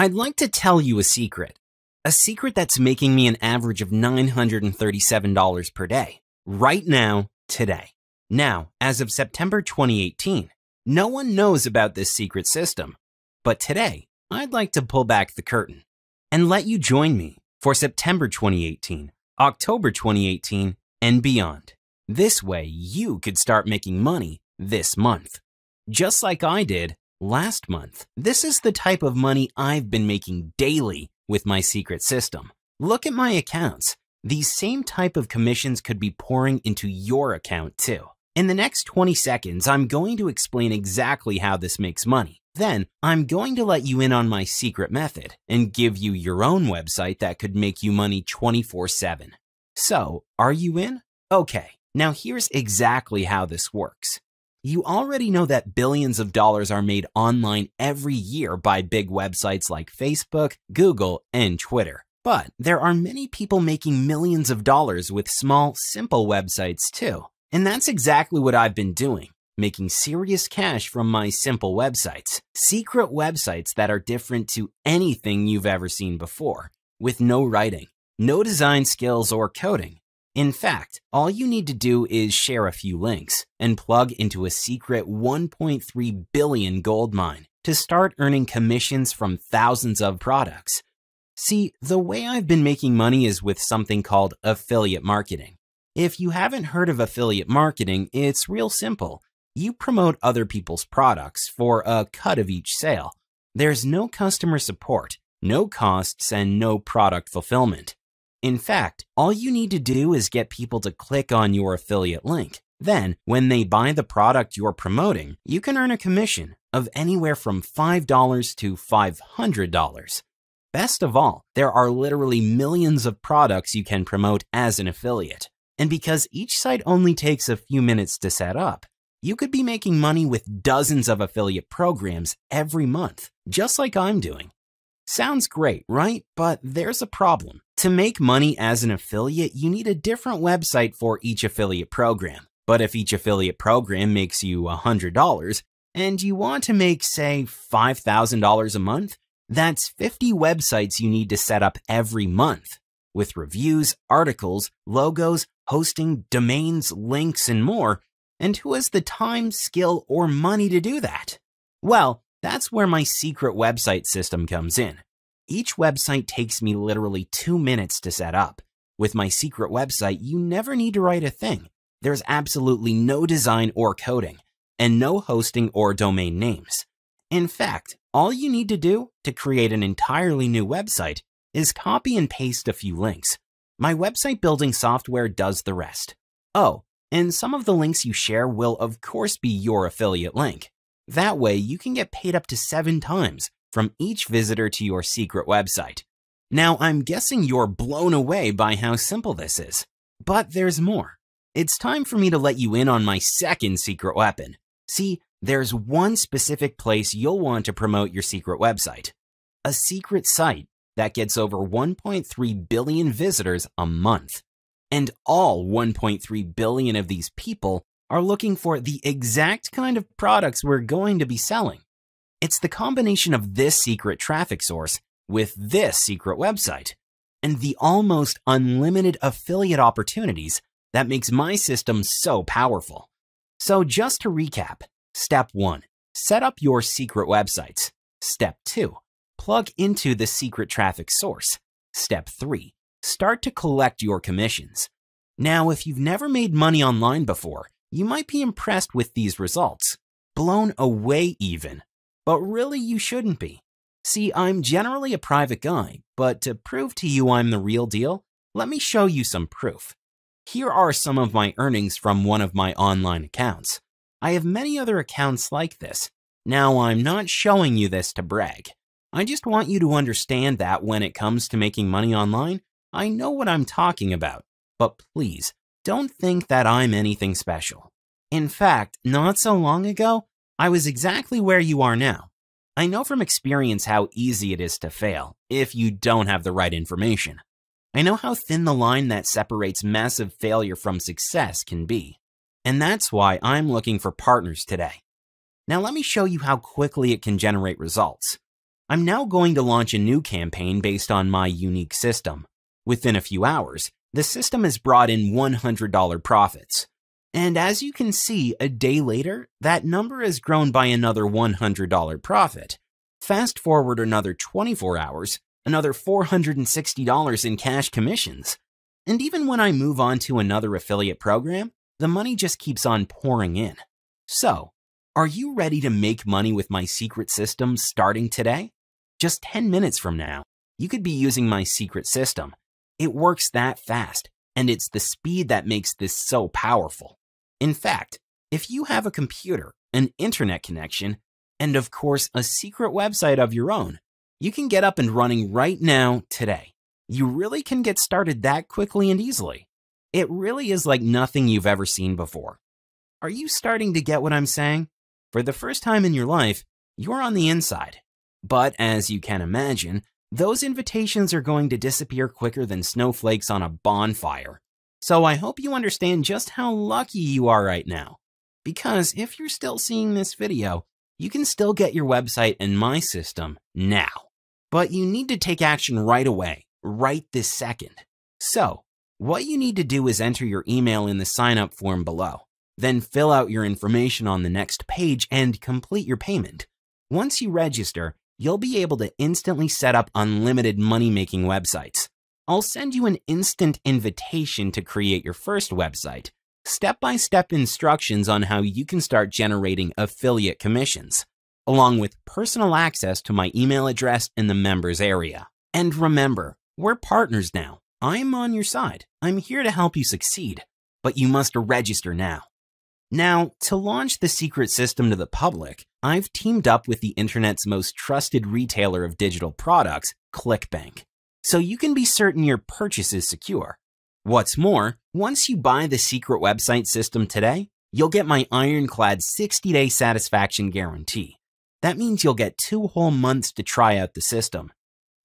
I'd like to tell you a secret. A secret that's making me an average of $937 per day. Right now, today. Now, as of September 2018, no one knows about this secret system. But today, I'd like to pull back the curtain and let you join me for September 2018, October 2018, and beyond. This way, you could start making money this month, just like I did last month. This is the type of money I've been making daily with my secret system. Look at my accounts. These same type of commissions could be pouring into your account too. In the next 20 seconds, I'm going to explain exactly how this makes money. Then, I'm going to let you in on my secret method and give you your own website that could make you money 24-7. So, are you in? Okay, now here's exactly how this works. You already know that billions of dollars are made online every year by big websites like Facebook, Google, and Twitter. But there are many people making millions of dollars with small, simple websites too. And that's exactly what I've been doing, making serious cash from my simple websites, secret websites that are different to anything you've ever seen before, with no writing, no design skills or coding in fact, all you need to do is share a few links and plug into a secret 1.3 billion gold mine to start earning commissions from thousands of products. See, the way I've been making money is with something called affiliate marketing. If you haven't heard of affiliate marketing, it's real simple. You promote other people's products for a cut of each sale. There's no customer support, no costs, and no product fulfillment. In fact, all you need to do is get people to click on your affiliate link. Then, when they buy the product you're promoting, you can earn a commission of anywhere from $5 to $500. Best of all, there are literally millions of products you can promote as an affiliate. And because each site only takes a few minutes to set up, you could be making money with dozens of affiliate programs every month, just like I'm doing. Sounds great, right? But there's a problem. To make money as an affiliate, you need a different website for each affiliate program. But if each affiliate program makes you $100 and you want to make, say, $5,000 a month, that's 50 websites you need to set up every month with reviews, articles, logos, hosting, domains, links, and more. And who has the time, skill, or money to do that? Well, that's where my secret website system comes in. Each website takes me literally two minutes to set up. With my secret website, you never need to write a thing. There's absolutely no design or coding, and no hosting or domain names. In fact, all you need to do to create an entirely new website is copy and paste a few links. My website building software does the rest. Oh, and some of the links you share will of course be your affiliate link. That way, you can get paid up to seven times from each visitor to your secret website. Now, I'm guessing you're blown away by how simple this is, but there's more. It's time for me to let you in on my second secret weapon. See, there's one specific place you'll want to promote your secret website. A secret site that gets over 1.3 billion visitors a month. And all 1.3 billion of these people are looking for the exact kind of products we're going to be selling. It's the combination of this secret traffic source with this secret website and the almost unlimited affiliate opportunities that makes my system so powerful. So just to recap, step one, set up your secret websites. Step two, plug into the secret traffic source. Step three, start to collect your commissions. Now, if you've never made money online before, you might be impressed with these results, blown away even, but really you shouldn't be. See, I'm generally a private guy, but to prove to you I'm the real deal, let me show you some proof. Here are some of my earnings from one of my online accounts. I have many other accounts like this. Now, I'm not showing you this to brag. I just want you to understand that when it comes to making money online, I know what I'm talking about. But please, don't think that I'm anything special. In fact, not so long ago, I was exactly where you are now. I know from experience how easy it is to fail if you don't have the right information. I know how thin the line that separates massive failure from success can be. And that's why I'm looking for partners today. Now let me show you how quickly it can generate results. I'm now going to launch a new campaign based on my unique system. Within a few hours, the system has brought in $100 profits. And as you can see, a day later, that number has grown by another $100 profit. Fast forward another 24 hours, another $460 in cash commissions. And even when I move on to another affiliate program, the money just keeps on pouring in. So, are you ready to make money with my secret system starting today? Just 10 minutes from now, you could be using my secret system it works that fast, and it's the speed that makes this so powerful. In fact, if you have a computer, an internet connection, and of course, a secret website of your own, you can get up and running right now today. You really can get started that quickly and easily. It really is like nothing you've ever seen before. Are you starting to get what I'm saying? For the first time in your life, you're on the inside. But as you can imagine, those invitations are going to disappear quicker than snowflakes on a bonfire. So I hope you understand just how lucky you are right now. Because if you're still seeing this video, you can still get your website in my system now. But you need to take action right away, right this second. So, what you need to do is enter your email in the sign up form below, then fill out your information on the next page and complete your payment. Once you register, you'll be able to instantly set up unlimited money making websites. I'll send you an instant invitation to create your first website, step by step instructions on how you can start generating affiliate commissions, along with personal access to my email address in the members area. And remember, we're partners now. I'm on your side. I'm here to help you succeed, but you must register now. Now, to launch the secret system to the public, I've teamed up with the internet's most trusted retailer of digital products, ClickBank, so you can be certain your purchase is secure. What's more, once you buy the secret website system today, you'll get my ironclad 60 day satisfaction guarantee. That means you'll get two whole months to try out the system.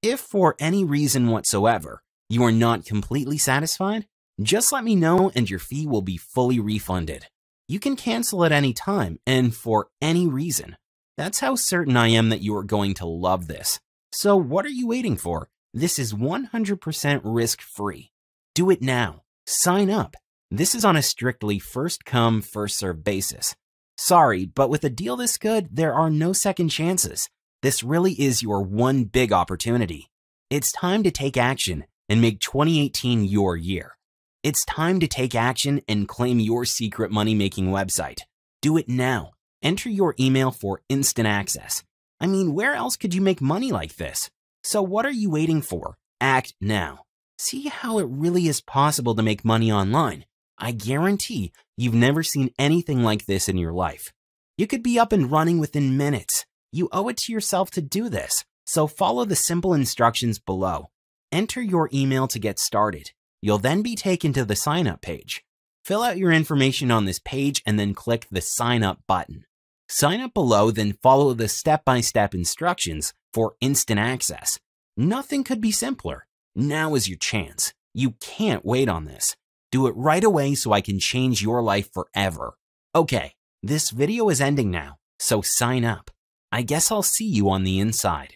If for any reason whatsoever you are not completely satisfied, just let me know and your fee will be fully refunded. You can cancel at any time and for any reason. That's how certain I am that you are going to love this. So what are you waiting for? This is 100% risk-free. Do it now. Sign up. This is on a strictly first-come, first-served basis. Sorry, but with a deal this good, there are no second chances. This really is your one big opportunity. It's time to take action and make 2018 your year. It's time to take action and claim your secret money making website. Do it now. Enter your email for instant access. I mean, where else could you make money like this? So, what are you waiting for? Act now. See how it really is possible to make money online. I guarantee you've never seen anything like this in your life. You could be up and running within minutes. You owe it to yourself to do this, so follow the simple instructions below. Enter your email to get started. You'll then be taken to the sign up page. Fill out your information on this page and then click the sign up button. Sign up below, then follow the step-by-step instructions for instant access. Nothing could be simpler. Now is your chance. You can't wait on this. Do it right away so I can change your life forever. Okay, this video is ending now, so sign up. I guess I'll see you on the inside.